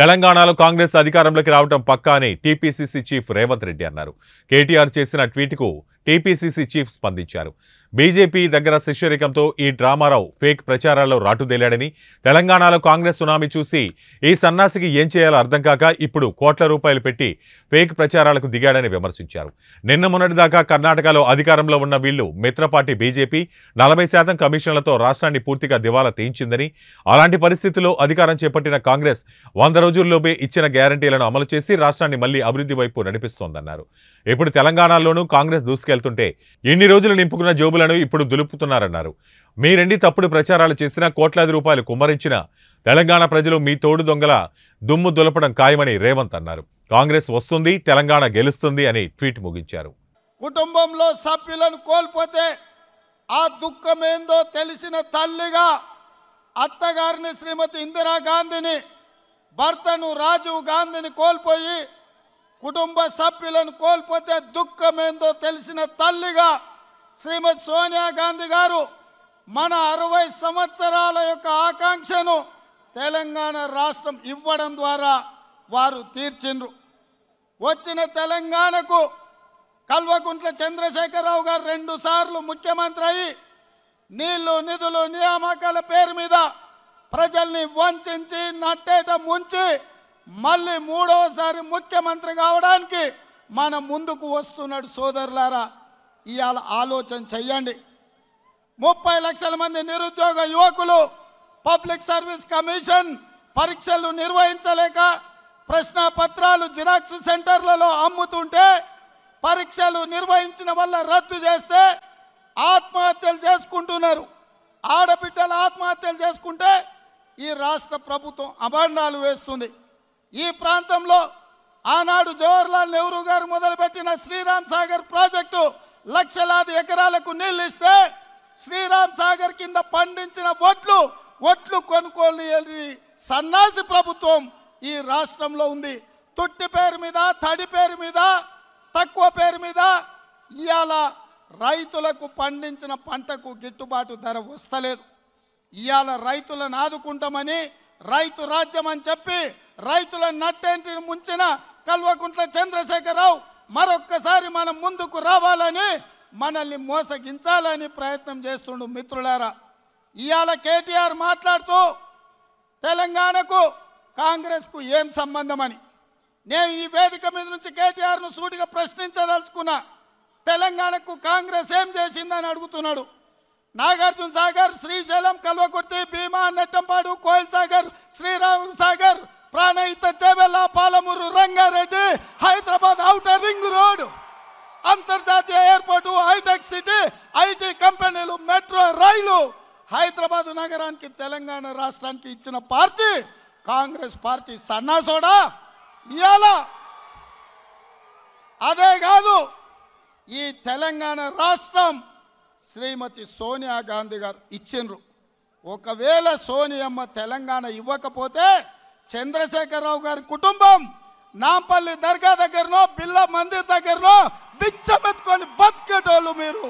తెలంగాణలో కాంగ్రెస్ అధికారంలోకి రావడం పక్కా అని టీపీసీసీ చీఫ్ రేవంత్ రెడ్డి అన్నారు కేటీఆర్ చేసిన ట్వీట్కు టీపీసీసీ చీఫ్ స్పందించారు బీజేపీ దగ్గర శిష్యరికంతో ఈ డ్రామారావు ఫేక్ ప్రచారాల్లో రాటుదేలాడని తెలంగాణలో కాంగ్రెస్ సునామీ చూసి ఈ సన్నాసికి ఏం చేయాలో అర్థం కాక ఇప్పుడు కోట్ల రూపాయలు పెట్టి ఫేక్ ప్రచారాలకు దిగాడని విమర్శించారు నిన్న మొన్నటిదాకా కర్ణాటకలో అధికారంలో ఉన్న వీళ్లు మిత్రపార్టీ బీజేపీ నలభై శాతం కమిషన్లతో రాష్ట్రాన్ని పూర్తిగా దివాలా తీయించిందని అలాంటి పరిస్థితుల్లో అధికారం చేపట్టిన కాంగ్రెస్ వంద రోజుల్లోపే ఇచ్చిన గ్యారంటీలను అమలు చేసి రాష్ట్రాన్ని మళ్లీ అభివృద్ధి వైపు నడిపిస్తోందన్నారు ఇప్పుడు తెలంగాణలోనూ కాంగ్రెస్ దూసుకు తీసుకెళ్తుంటే ఇన్ని రోజులు నింపుకున్న జోబులను ఇప్పుడు దులుపుతున్నారన్నారు మీరెండి తప్పుడు ప్రచారాలు చేసినా కోట్లాది రూపాయలు కుమ్మరించినా తెలంగాణ ప్రజలు మీ తోడు దొంగల దుమ్ము దులపడం ఖాయమని రేవంత్ అన్నారు కాంగ్రెస్ వస్తుంది తెలంగాణ గెలుస్తుంది అని ట్వీట్ ముగించారు కుటుంబంలో సభ్యులను కోల్పోతే ఆ దుఃఖమేందో తెలిసిన తల్లిగా అత్తగారిని శ్రీమతి ఇందిరాగాంధీని భర్తను రాజీవ్ గాంధీని కోల్పోయి కుటుంబ సభ్యులను కోల్పోతే దుఃఖమేందో తెలిసిన తల్లిగా శ్రీమతి సోనియా గాంధీ గారు మన అరవై సంవత్సరాల యొక్క ఆకాంక్షను తెలంగాణ రాష్ట్రం ఇవ్వడం ద్వారా వారు తీర్చిండ్రు వచ్చిన తెలంగాణకు కల్వకుంట్ల చంద్రశేఖరరావు గారు రెండు సార్లు ముఖ్యమంత్రి అయ్యి నీళ్లు నిధులు నియామకాల పేరు మీద ప్రజల్ని వంచి నట్టేట ముంచి మళ్ళీ మూడవసారి ముఖ్యమంత్రి కావడానికి మన ముందుకు వస్తున్నాడు సోదరులారా ఇవాళ ఆలోచన చెయ్యండి ముప్పై లక్షల మంది నిరుద్యోగ యువకులు పబ్లిక్ సర్వీస్ కమిషన్ పరీక్షలు నిర్వహించలేక ప్రశ్న పత్రాలు జిరాక్స్ సెంటర్లలో అమ్ముతుంటే పరీక్షలు నిర్వహించిన వల్ల రద్దు చేస్తే ఆత్మహత్యలు చేసుకుంటున్నారు ఆడబిడ్డలు ఆత్మహత్యలు చేసుకుంటే ఈ రాష్ట్ర ప్రభుత్వం అభండాలు వేస్తుంది ఈ ప్రాంతంలో ఆనాడు జవహర్లాల్ నెహ్రూ గారు మొదలుపెట్టిన శ్రీరామ్ సాగర్ ప్రాజెక్టు లక్షలాది ఎకరాలకు నీళ్ళు ఇస్తే శ్రీరామ్ సాగర్ కింద పండించిన వడ్లు వడ్లు కొనుక్కొని సన్నాసి ప్రభుత్వం ఈ రాష్ట్రంలో ఉంది తొట్టి పేరు మీద తడి పేరు మీద తక్కువ పేరు మీద ఇవాళ రైతులకు పండించిన పంటకు గిట్టుబాటు ధర వస్తలేదు ఇవాళ రైతులను ఆదుకుంటామని రైతు రాజ్యం అని చెప్పి రైతుల నట్టేంటిని ముంచిన కల్వకుంట్ల చంద్రశేఖరరావు మరొక్కసారి మనం ముందుకు రావాలని మనల్ని మోసగించాలని ప్రయత్నం చేస్తుండు మిత్రులారా ఇవాళ కేటీఆర్ మాట్లాడుతూ తెలంగాణకు కాంగ్రెస్కు ఏం సంబంధం అని నేను ఈ వేదిక మీద నుంచి కేటీఆర్ను సూటిగా ప్రశ్నించదలుచుకున్నా తెలంగాణకు కాంగ్రెస్ ఏం చేసిందని అడుగుతున్నాడు Nagarjuna Sagar Srisailam Kalwakurthy Bhima Nettempadu Koil Sagar Sriram Sagar Pranahita Chevella Palamuru Rangareddy Hyderabad outer ring road అంతర్జాతీయ ఎయిర్పోర్టు హైటెక్ సిటీ ఐటీ కంపెనీలు మెట్రో రైలు హైదరాబాద్ నగరానికి తెలంగాణ రాష్ట్రానికి ఇచ్చిన పార్టీ కాంగ్రెస్ పార్టీ సన్నాసోడా ఇవాళ అదే కాదు ఈ తెలంగాణ రాష్ట్రం శ్రీమతి సోనియా గాంధీ గారు ఇచ్చిండ్రు ఒకవేళ సోనియమ్మ తెలంగాణ ఇవ్వకపోతే చంద్రశేఖరరావు గారి కుటుంబం నాంపల్లి దర్గా దగ్గరనో బిల్ల మందిర్ దగ్గరనో బిచ్చమెత్తుకొని బతికేటోళ్ళు మీరు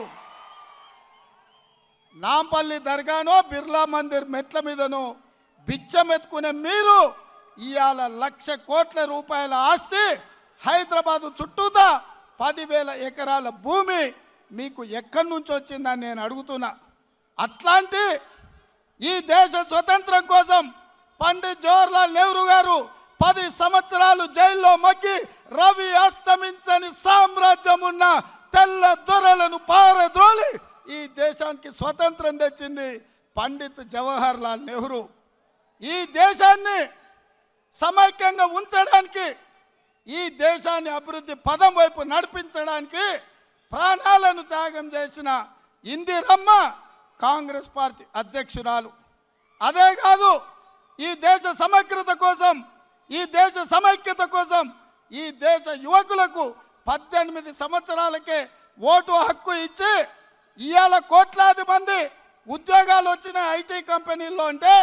నాంపల్లి దర్గానో బిర్లా మందిర్ మెట్ల మీదనో బిచ్చమెత్తుకునే మీరు ఇవాళ లక్ష కోట్ల రూపాయల ఆస్తి హైదరాబాదు చుట్టూతా పదివేల ఎకరాల భూమి మీకు ఎక్కడి నుంచి వచ్చిందని నేను అడుగుతున్నా అట్లాంటి ఈ దేశ స్వతంత్రం కోసం పండిత్ జవహర్లాల్ నెహ్రూ గారు పది సంవత్సరాలు జైల్లో మగ్గి రవి అస్తమించని సామ్రాజ్యం ఉన్న తెల్ల దొరలను పారద్రోలి ఈ దేశానికి స్వతంత్రం తెచ్చింది పండిత్ జవహర్లాల్ నెహ్రూ ఈ దేశాన్ని సమైక్యంగా ఉంచడానికి ఈ దేశాన్ని అభివృద్ధి పదం వైపు నడిపించడానికి ప్రాణాలను త్యాగం చేసిన ఇందిరమ్మ కాంగ్రెస్ పార్టీ అధ్యక్షురాలు అదే కాదు ఈ దేశ సమగ్రత కోసం ఈ దేశ సమైక్యత కోసం ఈ దేశ యువకులకు పద్దెనిమిది సంవత్సరాలకే ఓటు హక్కు ఇచ్చి ఇవాళ కోట్లాది మంది ఉద్యోగాలు వచ్చిన ఐటీ కంపెనీల్లో అంటే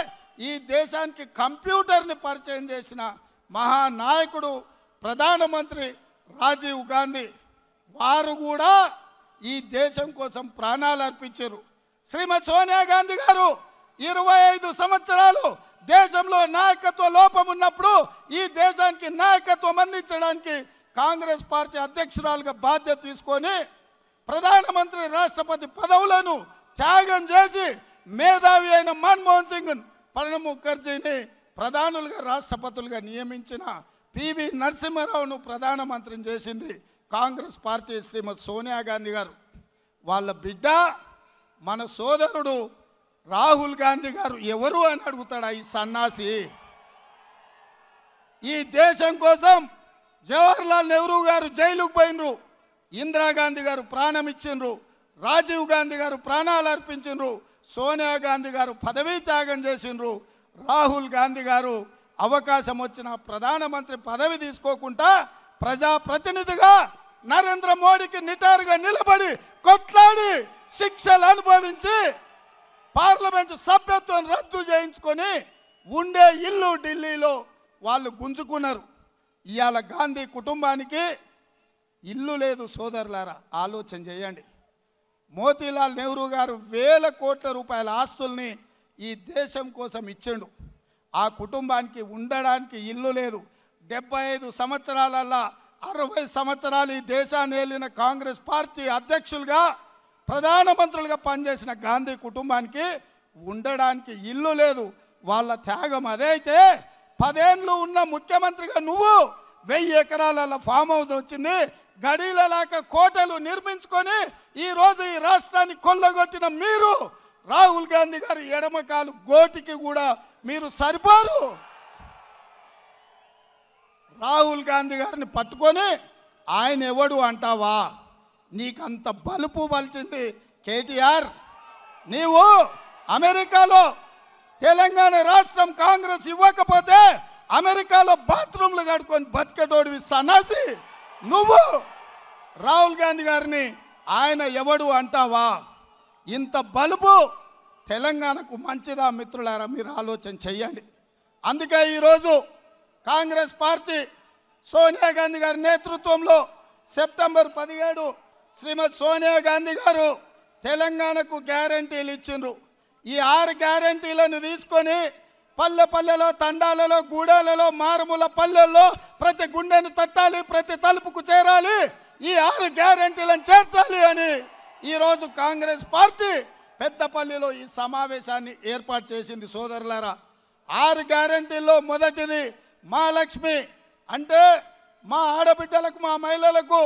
ఈ దేశానికి కంప్యూటర్ని పరిచయం చేసిన మహానాయకుడు ప్రధానమంత్రి రాజీవ్ గాంధీ వారు కూడా ఈ దేశం కోసం ప్రాణాలు అర్పించారు శ్రీమతి సోనియా గాంధీ గారు ఇరవై ఐదు సంవత్సరాలు దేశంలో నాయకత్వ లోపం ఉన్నప్పుడు ఈ దేశానికి నాయకత్వం అందించడానికి కాంగ్రెస్ పార్టీ అధ్యక్షురాలుగా బాధ్యత తీసుకొని ప్రధానమంత్రి రాష్ట్రపతి పదవులను త్యాగం చేసి మేధావి అయిన మన్మోహన్ సింగ్ ప్రణబ్ ముఖర్జీని ప్రధానులుగా రాష్ట్రపతులుగా నియమించిన పివి నరసింహారావును ప్రధానమంత్రిని చేసింది కాంగ్రెస్ పార్టీ శ్రీమతి సోనియా గాంధీ గారు వాళ్ళ బిడ్డ మన సోదరుడు రాహుల్ గాంధీ గారు ఎవరు అని అడుగుతాడా ఈ సన్నాసి ఈ దేశం కోసం జవహర్లాల్ నెహ్రూ గారు జైలుకు పోయినరు ఇందిరాగాంధీ గారు ప్రాణం ఇచ్చిండ్రు రాజీవ్ గాంధీ గారు ప్రాణాలు అర్పించిండ్రు సోనియా గాంధీ గారు పదవీ త్యాగం చేసిండ్రు రాహుల్ గాంధీ గారు అవకాశం వచ్చిన ప్రధానమంత్రి పదవి తీసుకోకుండా ప్రజాప్రతినిధిగా నరేంద్ర మోడీకి నిటారుగా నిలబడి కొట్లాడి శిక్షలు అనుభవించి పార్లమెంటు సభ్యత్వం రద్దు చేయించుకొని ఉండే ఇల్లు ఢిల్లీలో వాళ్ళు గుంజుకున్నారు ఇవాళ గాంధీ కుటుంబానికి ఇల్లు లేదు సోదరులారా ఆలోచన చేయండి మోతీలాల్ నెహ్రూ గారు వేల కోట్ల రూపాయల ఆస్తుల్ని ఈ దేశం కోసం ఇచ్చాడు ఆ కుటుంబానికి ఉండడానికి ఇల్లు లేదు డెబ్బై ఐదు సంవత్సరాలల్లా అరవై సంవత్సరాలు ఈ దేశాన్ని వెళ్ళిన కాంగ్రెస్ పార్టీ అధ్యక్షులుగా ప్రధానమంత్రులుగా పనిచేసిన గాంధీ కుటుంబానికి ఉండడానికి ఇల్లు లేదు వాళ్ళ త్యాగం అదే అయితే పదేళ్ళు ఉన్న ముఖ్యమంత్రిగా నువ్వు వెయ్యి ఎకరాల ఫామ్ హౌస్ వచ్చింది గడీలలాక కోటలు నిర్మించుకొని ఈరోజు ఈ రాష్ట్రాన్ని కొల్లగొట్టిన మీరు రాహుల్ గాంధీ గారి ఎడమకాలు గోటికి కూడా మీరు సరిపోరు రాహుల్ గాంధీ గారిని పట్టుకొని ఆయన ఎవడు అంటావా నీకంత బలుపు పలిచింది కేటీఆర్ నీవు అమెరికాలో తెలంగాణ రాష్ట్రం కాంగ్రెస్ ఇవ్వకపోతే అమెరికాలో బాత్రూమ్లు కట్టుకొని బతికేటోడివి సన్నాసి నువ్వు రాహుల్ గాంధీ గారిని ఆయన ఎవడు అంటావా ఇంత బలుపు తెలంగాణకు మంచిదా మిత్రులారా మీరు ఆలోచన చెయ్యండి అందుకే ఈరోజు కాంగ్రెస్ పార్టీ సోనియా గాంధీ గారి నేతృత్వంలో సెప్టెంబర్ పదిహేడు శ్రీమతి సోనియా గాంధీ గారు తెలంగాణకు గ్యారంటీలు ఇచ్చిండ్రు ఈ ఆరు గ్యారంటీలను తీసుకొని పల్లె పల్లెలో తండాలలో గూడాలలో మారుమూల పల్లెల్లో ప్రతి గుండెను తట్టాలి ప్రతి తలుపుకు చేరాలి ఈ ఆరు గ్యారంటీలను చేర్చాలి అని ఈరోజు కాంగ్రెస్ పార్టీ పెద్దపల్లిలో ఈ సమావేశాన్ని ఏర్పాటు చేసింది సోదరులారా ఆరు గ్యారంటీల్లో మొదటిది మా లక్ష్మి అంటే మా ఆడబిడ్డలకు మా మహిళలకు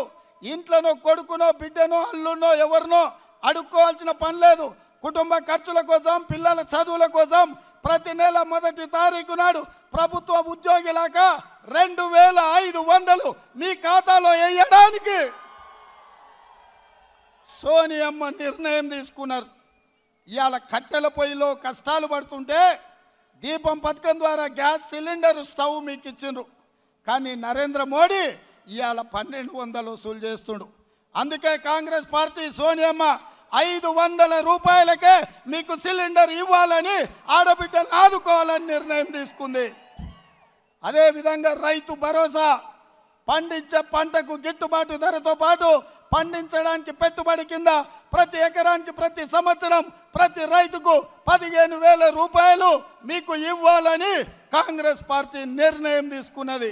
ఇంట్లోనో కొడుకునో బిడ్డనో అల్లునో ఎవరినో అడుక్కోవాల్సిన పని లేదు కుటుంబ ఖర్చుల కోసం పిల్లల చదువుల కోసం ప్రతి నెల మొదటి తారీఖు నాడు ప్రభుత్వ ఉద్యోగిలాక రెండు వేల ఐదు వందలు మీ ఖాతాలో వేయడానికి సోనియమ్మ నిర్ణయం తీసుకున్నారు ఇవాళ కట్టెల పొయ్యిలో కష్టాలు పడుతుంటే దీపం పథకం ద్వారా గ్యాస్ సిలిండర్ స్టవ్ మీకు ఇచ్చిండ్రు కానీ నరేంద్ర మోడీ ఇవాళ పన్నెండు వందలు వసూలు చేస్తుండు అందుకే కాంగ్రెస్ పార్టీ సోనియమ్మ ఐదు వందల రూపాయలకే మీకు సిలిండర్ ఇవ్వాలని ఆడబిడ్డలు ఆదుకోవాలని నిర్ణయం తీసుకుంది అదేవిధంగా రైతు భరోసా పండించే పంటకు గిట్టుబాటు ధరతో పాటు పండించడానికి పెట్టుబడి కింద ప్రతి ఎకరానికి ప్రతి సంవత్సరం ప్రతి రైతుకు పదిహేను వేల రూపాయలు మీకు ఇవ్వాలని కాంగ్రెస్ పార్టీ నిర్ణయం తీసుకున్నది